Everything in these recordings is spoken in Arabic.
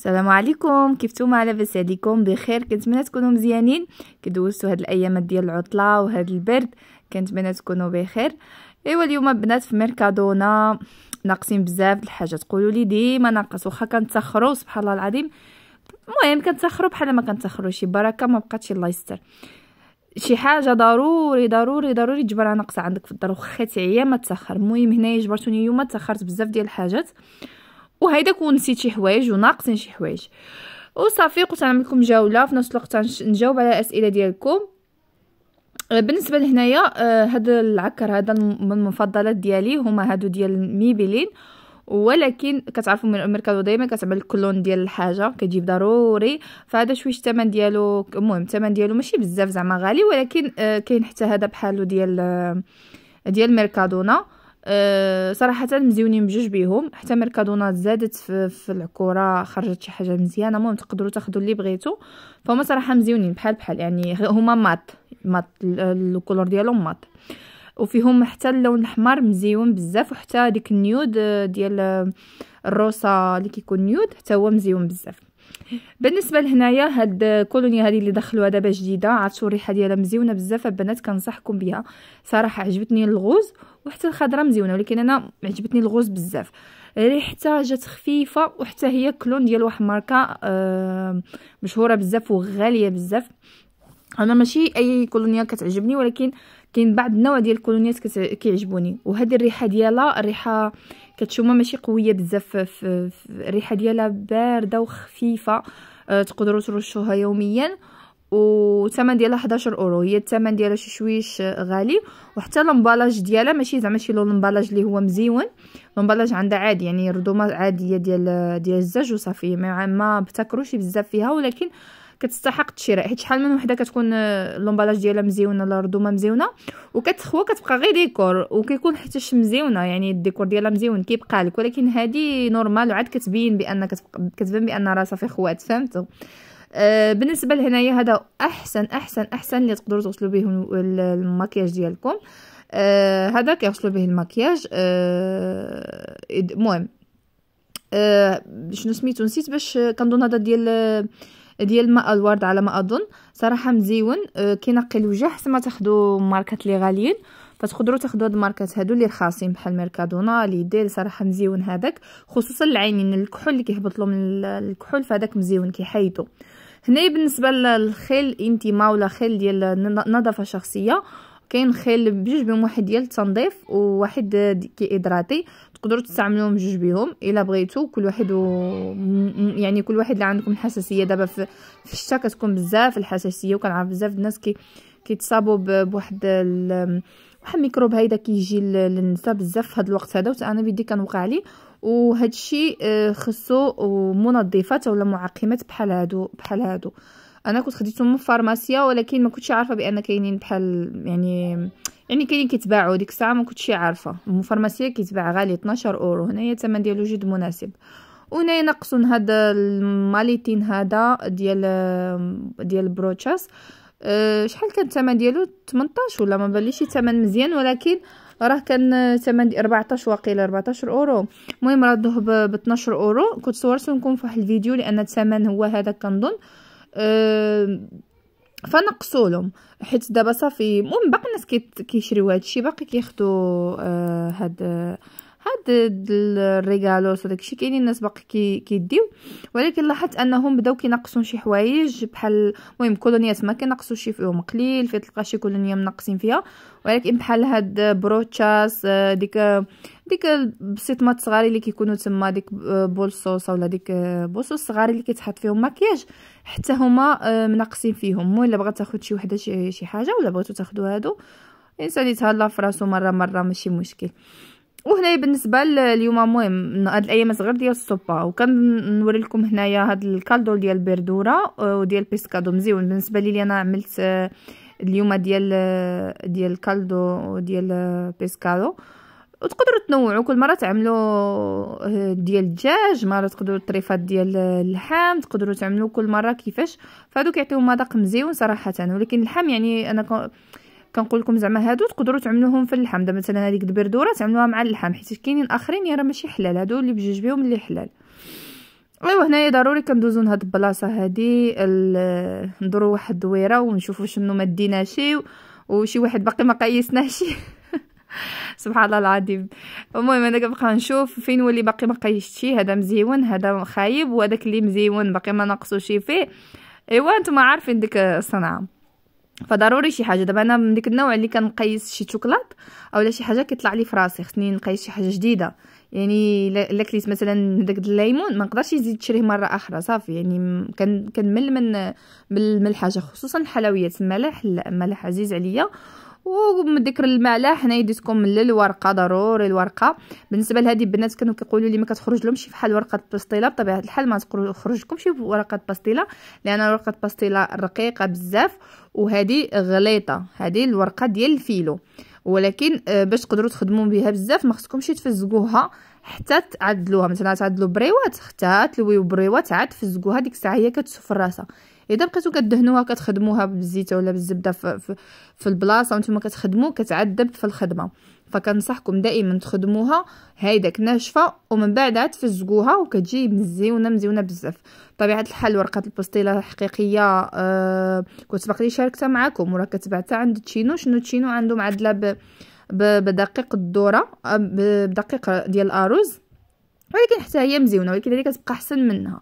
السلام عليكم كيف كيفتوما لاباس عليكم بخير كنتمنى تكونوا مزيانين كدوزتوا هاد الايامات ديال العطله وهاد البرد كنتمنى تكونوا بخير ايوا اليوم بنات في ميركادونا ناقصين بزاف الحاجات تقولوا لي ديما ناقص واخا كنتسخروا سبحان الله العظيم المهم كنتسخروا بحال ما كنتسخروا شي بركه ما بقاتش الله يستر شي حاجه ضروري ضروري ضروري تجبرها ناقصه عندك في الدار واخا تعيا ما تسخر المهم هنايا جبرتوني اليوم تسخرت بزاف ديال الحاجات وهيدا كون نسيت شي حوايج وناقصين شي حوايج وصافي قلت نعمل لكم جوله في نفس الوقت نجاوب على الاسئله ديالكم آه، بالنسبه لهنايا هذا آه، العكر هذا من المفضلات ديالي هما هادو ديال ميبلين ولكن كتعرفوا من الميركادو دائما كتعمل كلون ديال الحاجه كتجيب ضروري فهذا شويه الثمن ديالو المهم الثمن ديالو ماشي بزاف زعما غالي ولكن آه، كاين حتى هذا بحالو ديال ديال ميركادونا أه صراحه مزيونين بجوج بيهم حتى ميركادونا زادت في, في العكوره خرجت شي حاجه مزيانه المهم تقدروا تاخذوا اللي بغيتو فهما صراحه مزيونين بحال بحال يعني هما مات مات الكولور ديالهم مات وفيهم حتى اللون الاحمر مزيون بزاف وحتى ديك النيود آه، ديال آه، الروسه اللي كيكون نيود حتى هو مزيون بزاف بالنسبه لهنايا هاد كولونيا هادي اللي دخلوها دابا جديده عرفتو الريحه ديالها مزيونه بزاف البنات كنصحكم بها صراحه عجبتني الغوز وحتى الخضره مزيونه ولكن انا عجبتني الغوز بزاف ريحتها جات خفيفه وحتى هي كلون ديال واحد ماركه آه، مشهوره بزاف وغاليه بزاف انا ماشي اي كولونيا كتعجبني ولكن كاين بعض النوع ديال الكولونيات كيعجبوني وهذه الريحه ديالها الريحه كتشوما ماشي قويه بزاف الريحه ديالها بارده وخفيفه آه، تقدروا ترشوها يوميا والثمن ديالها 11 اورو هي الثمن ديالها شي شويش آه، غالي وحتى لومبالاج ديالها ماشي زعما شي لون لومبالاج اللي هو مزيون لومبالاج عندها عادي يعني رطوبه عاديه ديال آه، ديال الزج وصافي ما ما بتكروش بزاف فيها ولكن كتستحق الشراء حيت شحال من وحده كتكون آه، لومبالاج ديالها مزيونه لا الرضومه مزيونه وكتخوى كتبقى غير ديكور وكيكون حتى مزيونه يعني الديكور ديالها مزيون كيبقى لك ولكن هذه نورمال وعاد كتبين بان كتبان بان راه صافي خوات فهمت أه بالنسبه لهنايا هذا احسن احسن احسن اللي تقدروا تغسلوا به الماكياج ديالكم آه هذا كيغسلوا به الماكياج آه، المهم آه آه شنو سميتو نسيت باش كنظن هذا ديال آه، ديال ماء الورد على ما اظن صراحه مزيون أه، كينقي الوجه حسن ما تاخذوا ماركات لي غاليين فتقدروا تاخذوا هاد الماركات هادو اللي رخاصين بحال ميركادونا ليديل صراحه مزيون هذاك خصوصا العينين الكحول اللي كيهبط لهم الكحول فهداك مزيون كيحيدو هنا بالنسبه للخيل انتما ولا خيل ديال نظافه شخصيه كاين خيل بجوج بهم واحد ديال التنظيف وواحد ادراتي تقدروا تستعملوهم جوج بيهم الا بغيتو كل واحد و... يعني كل واحد اللي عندكم الحساسيه دابا في, في الشتا كتكون بزاف الحساسيه وكنعرف بزاف الناس كي كيتصابوا بواحد ال... واحد الميكروب هيدا كيجي للنساء بزاف في هذا الوقت هذا وانا بيدي كنوقع لي وهذا الشيء آه، خصو منظفات ولا معقمات بحال هادو بحال هادو انا كنت خديتهم من فارماسيا ولكن ما كنتش عارفه بان كاينين بحال يعني يعني كاينين كيتباعوا ديك الساعه ما كنتش عارفه المفرماسيه كيتباع غالي 12 اورو هنايا الثمن ديالو جد مناسب وهنايا ينقصوا هاد الماليتين هذا ديال ديال البروتشاس أه، شحال كان الثمن ديالو 18 ولا ما باليش الثمن مزيان ولكن راه كان ثمن 14 واقيلا 14 اورو المهم رادوه ب 12 اورو كنت صورت لكم فواحد الفيديو لان الثمن هو هذا كنظن أه فنقصوا لهم حيت دابا صافي المهم باقي الناس كيشريو هادشي باقي كياخذوا آه هاد آه هاد الريغالوس وداك الشيء كاينين ناس باقي كي كيديو ولكن لاحظت انهم بداو كينقصوا شي حوايج بحال المهم كولونيات ما كينقصوا شي فيهم قليل في تلقى شي كولونيه منقصين فيها ولكن بحال هاد بروتشاس ديك ديك البسيطمات صغاري اللي كيكونوا تما ديك آه، بولصوص ولا ديك آه، بوصوص صغاري اللي كيتحط فيهم مكياج حتى هما آه، منقصين فيهم مو الا بغات تاخد شي وحده شي, شي حاجه ولا بغيتو تاخدو هادو الانسان يتهلا فراسو مره مره ماشي مشكل وهنا بالنسبه اليوم مهم هاد الايام صغير ديال السوبا نوري لكم هنايا هاد الكالدو ديال البردوره آه، وديال بيسكادو مزيون بالنسبه لي انا عملت آه، اليوم ديال آه، ديال الكالدو وديال بيسكادو وتقدروا تنوعوا كل مره تعملوا ديال الدجاج مره تقدروا الطريفات ديال اللحم تقدروا تعملوا كل مره كيفاش فهادو كيعطيو مذاق مزيون صراحه ولكن اللحم يعني انا كنقول لكم زعما هادو تقدروا تعملوهم في اللحم دابا مثلا هذيك البردوره تعملوها مع اللحم حيت كاينين اخرين يرى ماشي حلال هادو اللي بجوج بهم اللي حلال ايوا هنايا ضروري كندوزو لهاد البلاصه هادي ندورو واحد الدويره ونشوفو شنو ما ديناش وشي واحد باقي ما قيسناش سبحان الله العظيم المهم انا كنبقى نشوف فين واللي باقي ما قيشتش هذا مزيون هذا خايب وهذاك اللي مزيون باقي ما ناقصو شي فيه ايوا نتوما عارفين ديك الصنعه فضروري شي حاجه دابا انا من ديك النوع اللي كنقيس شي شوكولات اولا شي حاجه كيطلع لي في راسي خصني نقيس شي حاجه جديده يعني الا كليت مثلا داك الليمون ما نقدرش نزيد نشريه مره اخرى صافي يعني كنمل من من الحاجه خصوصا الحلويات الملح الملح عزيز عليا وذكر الملاح هنا ديتكم للورقه ضروري الورقه بالنسبه لهذه البنات كانوا كيقولوا لي ما كتخرج لهمش بحال ورقه بسطيله بطبيعه الحال ما تخرج لكمش ورقه بسطيله لان ورقه بسطيله رقيقه بزاف وهذه غليطه هذه الورقه ديال الفيلو ولكن آه، باش تقدروا تخدموا بها بزاف ما خصكمش تفزقوها حتى تعدلوها مثلا تعدلوا بريوات حتى تلويو بريوات عاد تفزقوها ديك الساعه هي كتسفر راسها اذا بقيتو كدهنوها كتخدموها بالزيت ولا بالزبده في, في البلاصه وانتم كتخدموا كتعذب في الخدمه فكنصحكم دائما تخدموها هايداك ناشفه ومن بعدها تفزقوها وكتجي مزيونه مزيونه بزاف طبيعه الحال ورقه البسطيله الحقيقيه آه كنت باقي شاركتها معكم وراه كتبعتها عند تشينو شنو تشينو عنده معدله بدقيق الذره آه، بدقيق ديال الارز ولكن حتى هي مزيونه ولكن هذه كتبقى احسن منها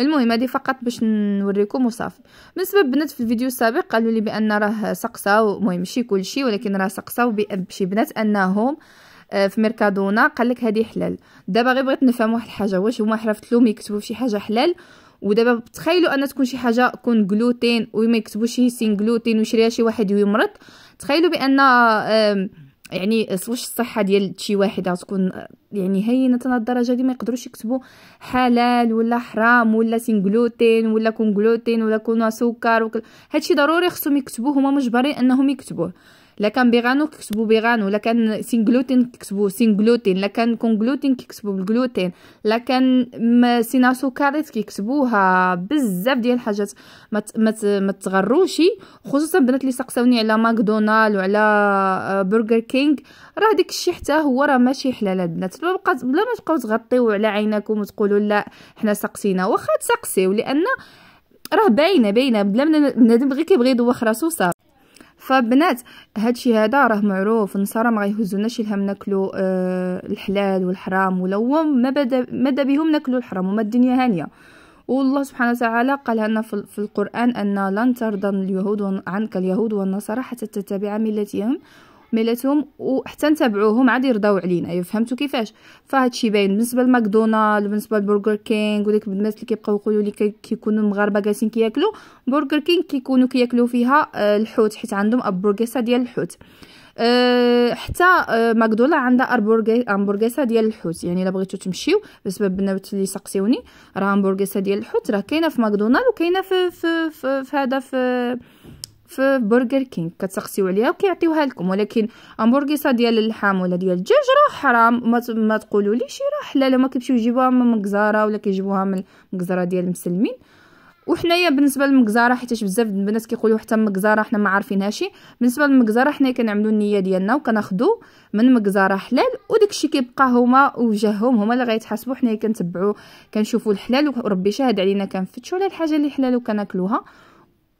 المهم هذه فقط باش نوريكم وصافي بالنسبه للبنات في الفيديو السابق قالوا لي بان راه سقساو المهم ماشي كلشي ولكن راه سقساو بشي بنات انهم آه، في ميركادونا قال لك هذه حلال دابا غير بغيت نفهم واحد الحاجه واش هما حرفت لهم يكتبوا شي حاجه حلال ودابا تخيلوا ان تكون شي حاجه تكون جلوتين وما يكتبوش شي سين جلوتين ويشريها شي واحد ويمرض تخيلوا بان يعني واش الصحه ديال شي واحده تكون آه، يعني هينه الدرجه اللي ما يقدروش يكتبوا حلال ولا حرام ولا جلوتين ولا كون جلوتين ولا كون سكر هادشي ضروري خصهم يكتبوه هما مجبرين انهم يكتبوه لا كان بيغانو كيكتبوا بيغانو لا كان سينغلوتين كيكتبوا سينغلوتين لا كان كونغلوتين كيكتبوا بالجلوتين لا كان سينا سكريت كيكتبوها بزاف ديال الحاجات ما ما تغروش خصوصا البنات اللي سقساوني على ماكدونالد وعلى آه، برجر كينغ راه داك الشيء حتى هو راه ماشي حلال البنات بلا ما تبقاو تغطيو على عينكم وتقولوا لا حنا سقسينا واخا تسقسيو لان راه باينه باينه بلا بنادم غير كيبغي يدوخ راسو صافي فبنات هادشي هذا راه معروف النصارى ما غيهزوناش الهم ناكلو أه الحلال والحرام ولو ما بدا مادا بهم ناكلو الحرام وما الدنيا هانيه والله سبحانه وتعالى قال لنا في القرآن أن لن ترضى اليهود عنك اليهود والنصارى حتى تتبع ملتهم ميلاتهم وحتى نتابعوهم عاد يرضاو علينا أيوة، فهمتوا كيفاش فهادشي باين بالنسبه لماكدونالد بالنسبه لبرجر كينغ وديك الناس اللي كيبقاو يقولوا لي كيكونوا المغاربه جالسين كياكلوا برجر كينغ كيكونوا كياكلوا فيها آه، الحوت حيت عندهم ابورغيسا ديال الحوت أه حتى أه ماكدولا عندها أربورغي ديال الحوت يعني الا بغيتو تمشيو بسبب البنات اللي سقسيوني راه امبورغيسا ديال الحوت راه كاينه في ماكدونالد وكاينه في في في, في في, في في برجر كينغ كتسقسيو عليها وكيعطيوها لكم ولكن امبورغيسا ديال اللحم ولا ديال الدجاج راه حرام ما, ما تقولوا ليش راه حلال ما كيمشيو يجيبوها من المجزره ولا كيجيبوها من المجزره ديال المسلمين وحنايا بالنسبه للمجزره حيت بزاف البنات كيقولوا حتى المجزره حنا ما عارفينهاش بالنسبه للمجزره حنايا كنعملوا النيه ديالنا وكناخذوا من مجزره حلال وداك الشيء كيبقى هما وجههم هما اللي غيتحاسبوا حنايا كنتبعوا كنشوفوا الحلال وربي شاهد علينا كنفتشوا على الحاجه اللي حلال وكناكلوها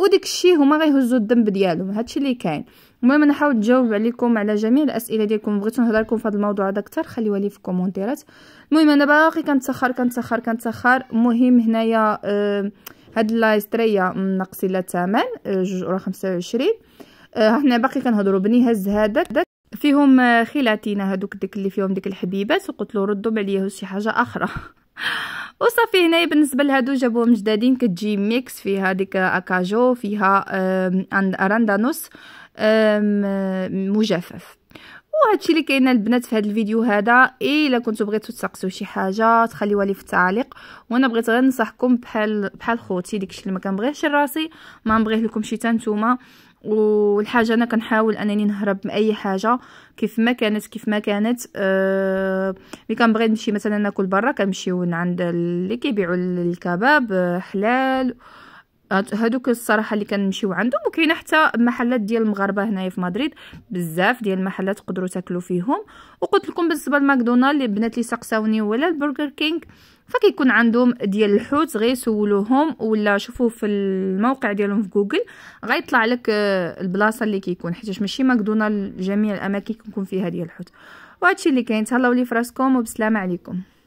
وديك الشيء هما غيهزوا الذنب ديالهم هادشي اللي كاين المهم انا حاولت نجاوب عليكم على جميع الاسئله ديالكم بغيت نهضر لكم في هذا الموضوع هذا اكثر خليوها لي في الكومونتيرات المهم انا باقي كنتسخر كنتسخر كنتسخر المهم هنايا آه هاد اللايستريه ناقص لها الثمن جوج اورا 25 آه حنا باقي كنهضروا بني هز هذا فيهم آه، خلاتينا هادوك ديك اللي فيهم ديك الحبيبات وقلت له ردوا عليا شي حاجه اخرى وصافي هنايا بالنسبه لهادو جابوهم جدادين كتجي ميكس فيها ديك اكاجو فيها راندانوس مجفف وهادشي اللي كاين البنات في هذا الفيديو هذا اي الا كنتو بغيتو تسقسوا شي حاجه تخليوها لي في التعليق وانا بغيت غير ننصحكم بحال بحال خوتي داكشي اللي ما كنبغيهش لراسي ما نبغيه لكم شي حتى نتوما والحاجه انا كنحاول انني نهرب من اي حاجه كيف ما كانت كيف ما كانت أه ملي كنبغي نمشي مثلا ناكل برا كنمشيو عند اللي كيبيعوا الكباب آه، حلال هادوك الصراحه اللي كنمشيو عندهم وكاينه حتى محلات ديال المغاربه هنايا في مدريد بزاف ديال المحلات تقدروا تاكلوا فيهم وقلت لكم بالنسبه لماكدونالد البنات اللي سقساوني ولا البرجر كينغ فكيكون عندهم ديال الحوت سولوهم ولا شوفوا في الموقع ديالهم في جوجل غيطلع لك آه، البلاصه اللي كيكون حيت ماشي ماكدونالد جميع الاماكن كيكون فيها ديال الحوت وهادشي اللي كاين تهلاو لي فراسكم وبسلامه عليكم